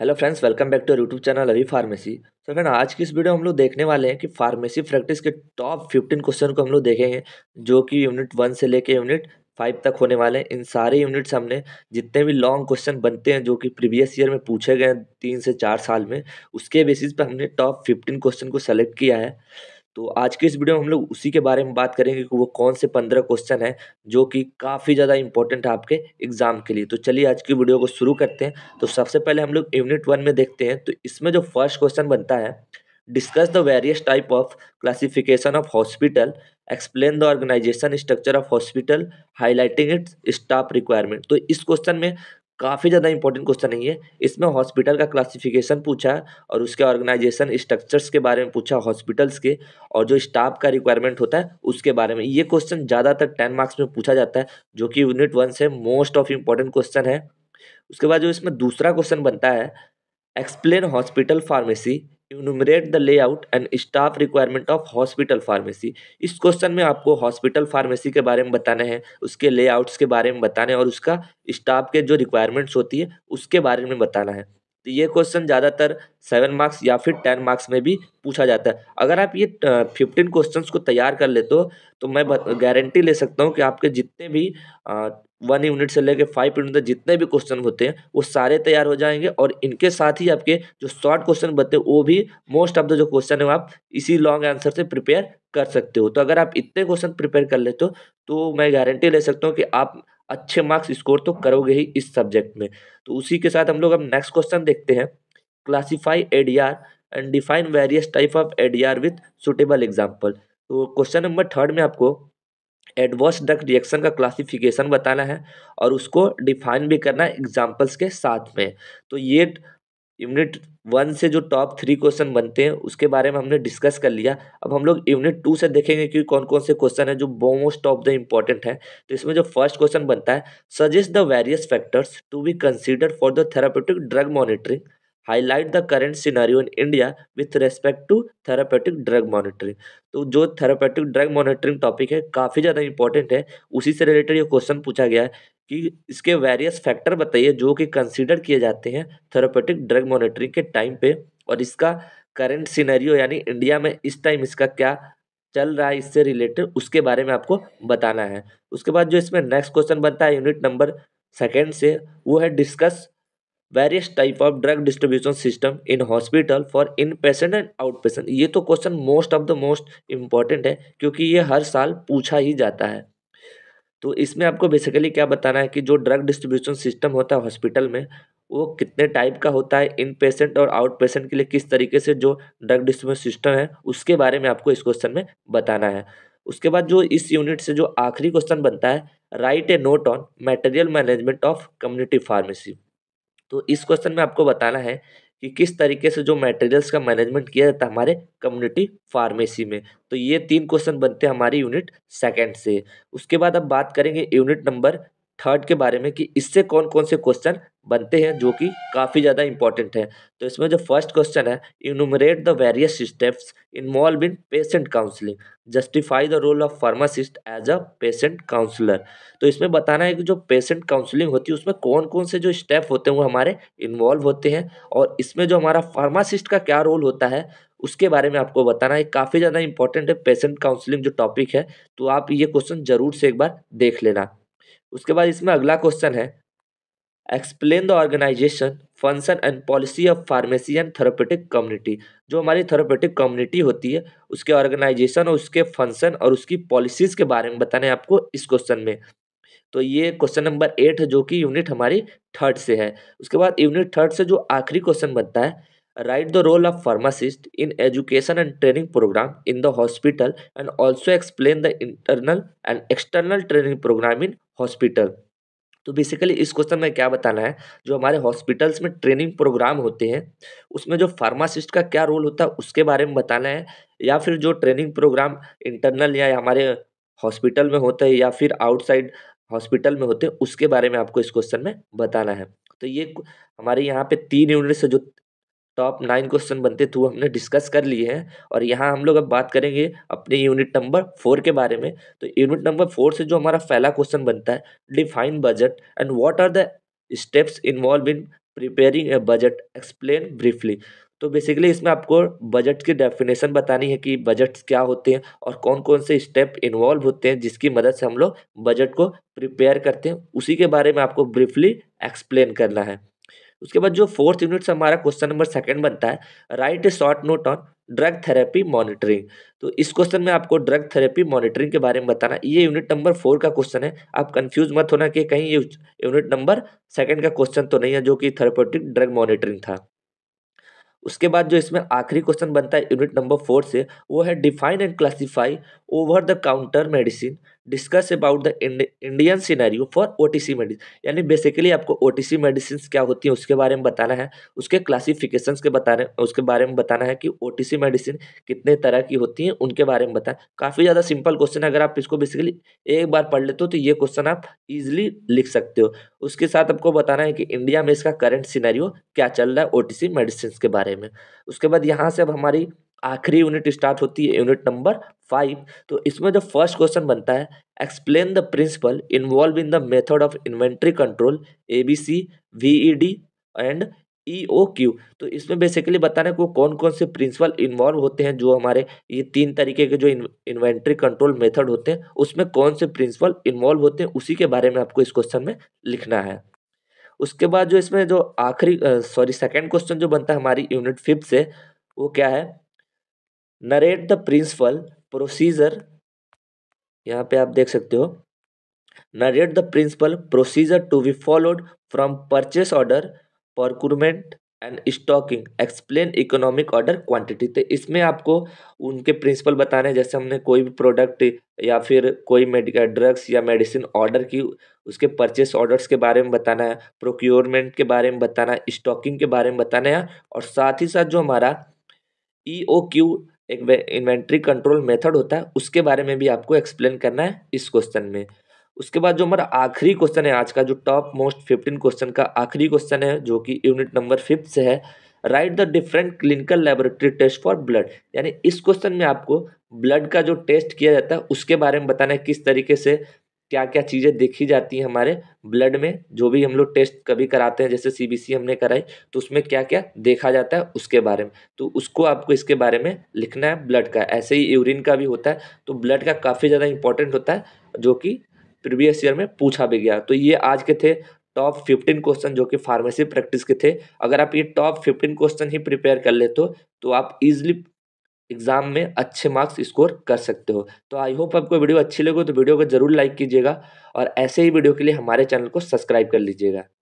hello friends welcome back to YouTube channel अभी pharmacy sir friend आज की इस वीडियो हम लोग देखने वाले हैं कि फार्मेसी प्रैक्टिस के टॉप फिफ्टीन क्वेश्चन को हम लोग देखेंगे जो कि यूनिट वन से लेके यूनिट फाइव तक होने वाले हैं इन सारे यूनिट्स हमने जितने भी लॉन्ग क्वेश्चन बनते हैं जो कि प्रीवियस ईयर में पूछे गए हैं तीन से चार साल में उसके बेसिस पर हमने टॉप फिफ्टीन क्वेश्चन को सेलेक्ट किया है तो आज के इस वीडियो में हम लोग उसी के बारे में बात करेंगे कि वो कौन से पंद्रह क्वेश्चन हैं जो कि काफ़ी ज़्यादा इंपॉर्टेंट है आपके एग्ज़ाम के लिए तो चलिए आज की वीडियो को शुरू करते हैं तो सबसे पहले हम लोग यूनिट वन में देखते हैं तो इसमें जो फर्स्ट क्वेश्चन बनता है discuss the various type of classification of hospital explain the organization structure of hospital highlighting its staff requirement तो इस क्वेश्चन में काफ़ी ज़्यादा इंपॉर्टेंट क्वेश्चन है ये इसमें हॉस्पिटल का क्लासिफिकेशन पूछा है और उसके ऑर्गेनाइजेशन स्ट्रक्चर्स के बारे में पूछा हॉस्पिटल्स के और जो स्टाफ का रिक्वायरमेंट होता है उसके बारे में ये क्वेश्चन ज़्यादातर टेन मार्क्स में पूछा जाता है जो कि यूनिट वन से मोस्ट ऑफ इम्पॉर्टेंट क्वेश्चन है उसके बाद जो इसमें दूसरा क्वेश्चन बनता है explain hospital pharmacy enumerate the layout and staff requirement of hospital pharmacy इस क्वेश्चन में आपको हॉस्पिटल फार्मेसी के बारे में बताना है उसके लेआउट्स के बारे में बताना है और उसका स्टाफ के जो रिक्वायरमेंट्स होती है उसके बारे में बताना है तो ये क्वेश्चन ज़्यादातर सेवन मार्क्स या फिर टेन मार्क्स में भी पूछा जाता है अगर आप ये फिफ्टीन क्वेश्चंस को तैयार कर लेते हो तो मैं गारंटी ले सकता हूँ कि आपके जितने भी वन यूनिट से लेके फाइव यूनिट तक जितने भी क्वेश्चन होते हैं वो सारे तैयार हो जाएंगे और इनके साथ ही आपके जो शॉर्ट क्वेश्चन बनते हैं वो भी मोस्ट ऑफ द जो क्वेश्चन है आप इसी लॉन्ग आंसर से प्रिपेयर कर सकते हो तो अगर आप इतने क्वेश्चन प्रिपेयर कर लेते हो तो मैं गारंटी ले सकता हूँ कि आप अच्छे मार्क्स स्कोर तो करोगे ही इस सब्जेक्ट में तो उसी के साथ हम लोग अब नेक्स्ट क्वेश्चन देखते हैं classify ADR and define various type of ADR with suitable example तो क्वेश्चन नंबर थर्ड में आपको एडवर्स डक रिएक्शन का क्लासिफिकेशन बताना है और उसको डिफाइन भी करना है एग्जाम्पल्स के साथ में तो ये यूनिट वन से जो टॉप थ्री क्वेश्चन बनते हैं उसके बारे में हमने डिस्कस कर लिया अब हम लोग यूनिट टू से देखेंगे कि कौन कौन से क्वेश्चन है जो मोस्ट ऑफ द इम्पॉर्टेंट है तो इसमें जो फर्स्ट क्वेश्चन बनता है suggest the various factors to be consider for the therapeutic drug monitoring highlight the current scenario in India with respect to therapeutic drug monitoring तो जो थेरापेटिक ड्रग मॉनिटरिंग टॉपिक है काफ़ी ज़्यादा इंपॉर्टेंट है उसी से रिलेटेड ये क्वेश्चन पूछा गया है कि इसके वेरियस फैक्टर बताइए जो कि कंसिडर किए जाते हैं थेरापेटिक ड्रग मॉनिटरिंग के टाइम पे और इसका करेंट सिनेरियो यानी इंडिया में इस टाइम इसका क्या चल रहा है इससे रिलेटेड उसके बारे में आपको बताना है उसके बाद जो इसमें नेक्स्ट क्वेश्चन बनता है यूनिट नंबर सेकेंड से वो है discuss various type of drug distribution system in hospital for inpatient and outpatient ये तो question most of the most important है क्योंकि ये हर साल पूछा ही जाता है तो इसमें आपको बेसिकली क्या बताना है कि जो ड्रग डिस्ट्रीब्यूशन सिस्टम होता है हॉस्पिटल में वो कितने टाइप का होता है इन पेशेंट और आउट पेशेंट के लिए किस तरीके से जो ड्रग डिस्ट्रीब्यूशन सिस्टम है उसके बारे में आपको इस क्वेश्चन में बताना है उसके बाद जो इस यूनिट से जो आखिरी क्वेश्चन बनता है write a note on material management of community pharmacy तो इस क्वेश्चन में आपको बताना है कि किस तरीके से जो मटेरियल्स का मैनेजमेंट किया जाता है हमारे कम्युनिटी फार्मेसी में तो ये तीन क्वेश्चन बनते हैं हमारी यूनिट सेकंड से उसके बाद अब बात करेंगे यूनिट नंबर थर्ड के बारे में कि इससे कौन कौन से क्वेश्चन बनते हैं जो कि काफ़ी ज़्यादा इंपॉर्टेंट है तो इसमें जो फर्स्ट क्वेश्चन है enumerate the various steps involve in patient counselling justify the role of pharmacist as a patient counsellor तो इसमें बताना है कि जो पेशेंट काउंसलिंग होती है उसमें कौन कौन से जो स्टेप होते हैं वो हमारे इन्वॉल्व होते हैं और इसमें जो हमारा फार्मासिस्ट का क्या रोल होता है उसके बारे में आपको बताना है काफ़ी ज़्यादा इंपॉर्टेंट है पेशेंट काउंसलिंग जो टॉपिक है तो आप ये क्वेश्चन ज़रूर से एक बार देख लेना उसके बाद इसमें अगला क्वेश्चन है explain the organization function and policy of pharmacy and therapeutic community जो हमारी थेरापेटिक कम्युनिटी होती है उसके ऑर्गेनाइजेशन और उसके फंक्शन और उसकी पॉलिसीज़ के बारे में बताने आपको इस क्वेश्चन में तो ये क्वेश्चन नंबर एट है जो कि यूनिट हमारी थर्ड से है उसके बाद यूनिट थर्ड से जो आखिरी क्वेश्चन बनता है write the role of pharmacist in education and training programme in the hospital and also explain the internal and external training programme in hospital तो बेसिकली इस क्वेश्चन में क्या बताना है जो हमारे हॉस्पिटल्स में ट्रेनिंग प्रोग्राम होते हैं उसमें जो फार्मासिस्ट का क्या रोल होता है उसके बारे में बताना है या फिर जो ट्रेनिंग प्रोग्राम इंटरनल या हमारे हॉस्पिटल में होते हैं या फिर आउटसाइड हॉस्पिटल में होते हैं उसके बारे में आपको इस क्वेश्चन में बताना है तो ये हमारे यहाँ पे तीन यूनिट से जो टॉप नाइन क्वेश्चन बनते थे वो हमने डिस्कस कर लिए हैं और यहाँ हम लोग अब बात करेंगे अपने यूनिट नंबर फोर के बारे में तो यूनिट नंबर फोर से जो हमारा पहला क्वेश्चन बनता है define budget and what are the steps involve in preparing a budget explain briefly तो बेसिकली इसमें आपको बजट की डेफिनेशन बतानी है कि बजट क्या होते हैं और कौन कौन से स्टेप इन्वॉल्व होते हैं जिसकी मदद से हम लोग बजट को प्रिपेयर करते हैं उसी के बारे में आपको ब्रीफली एक्सप्लेन करना है उसके बाद जो फोर्थ यूनिट से हमारा क्वेश्चन नंबर सेकंड बनता है write a short note on drug therapy monitoring तो इस क्वेश्चन में आपको ड्रग थेरेपी मॉनिटरिंग के बारे में बताना ये यूनिट नंबर फोर का क्वेश्चन है आप कंफ्यूज मत होना कि कहीं ये यूनिट नंबर सेकंड का क्वेश्चन तो नहीं है जो कि थेरेपोटिक ड्रग मॉनिटरिंग था उसके बाद जो इसमें आखिरी क्वेश्चन बनता है यूनिट नंबर फोर से वो है define and classify over the counter medicine discuss about the Indian scenario for O T C medicine यानी बेसिकली आपको ओ टी सी मेडिसिन क्या होती हैं उसके बारे में बताना है उसके क्लासिफिकेशन के बताने उसके बारे में बताना है कि ओ टी सी मेडिसिन कितने तरह की होती हैं उनके बारे में बताना काफ़ी ज़्यादा सिंपल क्वेश्चन है अगर आप इसको बेसिकली एक बार पढ़ लेते हो तो ये क्वेश्चन आप ईजिली लिख सकते हो उसके साथ आपको बताना है कि इंडिया में इसका करेंट सिनेरियो क्या चल रहा है ओ टी सी मेडिसिन के बारे में उसके बाद यहाँ से अब हमारी आखिरी यूनिट स्टार्ट होती है यूनिट नंबर फाइव तो इसमें जो फर्स्ट क्वेश्चन बनता है explain the principle involve in the method of inventory control A B C V E D and E O Q तो इसमें बेसिकली बताने को कौन कौन से प्रिंसिपल इन्वॉल्व होते हैं जो हमारे ये तीन तरीके के जो इन्वेंट्री कंट्रोल मेथड होते हैं उसमें कौन से प्रिंसिपल इन्वॉल्व होते हैं उसी के बारे में आपको इस क्वेश्चन में लिखना है उसके बाद जो इसमें जो आखिरी सॉरी सेकेंड क्वेश्चन जो बनता है हमारी यूनिट फिफ्थ से वो क्या है नरेट द प्रिंसिपल प्रोसीजर यहाँ पे आप देख सकते हो narrate the principle procedure to be followed from purchase order procurement and stocking explain economic order quantity तो इसमें आपको उनके प्रिंसिपल बताने जैसे हमने कोई भी प्रोडक्ट या फिर कोई मेडिकल ड्रग्स या मेडिसिन ऑर्डर की उसके परचेस ऑर्डर्स के बारे में बताना है प्रोक्योरमेंट के बारे में बताना है स्टॉकिंग के बारे में बताना है और साथ ही साथ जो हमारा ई ओ क्यू एक इन्वेंट्री कंट्रोल मेथड होता है उसके बारे में भी आपको एक्सप्लेन करना है इस क्वेश्चन में उसके बाद जो हमारा आखिरी क्वेश्चन है आज का जो टॉप मोस्ट फिफ्टीन क्वेश्चन का आखिरी क्वेश्चन है जो कि यूनिट नंबर फिफ्थ से है write the different clinical laboratory test for blood यानी इस क्वेश्चन में आपको ब्लड का जो टेस्ट किया जाता है उसके बारे में बताना है किस तरीके से क्या क्या चीज़ें देखी जाती हैं हमारे ब्लड में जो भी हम लोग टेस्ट कभी कराते हैं जैसे सी हमने कराई तो उसमें क्या क्या देखा जाता है उसके बारे में तो उसको आपको इसके बारे में लिखना है ब्लड का ऐसे ही यूरिन का भी होता है तो ब्लड का काफ़ी ज़्यादा इंपॉर्टेंट होता है जो कि प्रीवियस ईयर में पूछा भी गया तो ये आज के थे टॉप फिफ्टीन क्वेश्चन जो कि फार्मेसी प्रैक्टिस के थे अगर आप ये टॉप फिफ्टीन क्वेश्चन ही प्रिपेयर कर लेते हो तो आप इजिली एग्ज़ाम में अच्छे मार्क्स स्कोर कर सकते हो तो आई होप आपको वीडियो अच्छी लगे तो वीडियो को ज़रूर लाइक कीजिएगा और ऐसे ही वीडियो के लिए हमारे चैनल को सब्सक्राइब कर लीजिएगा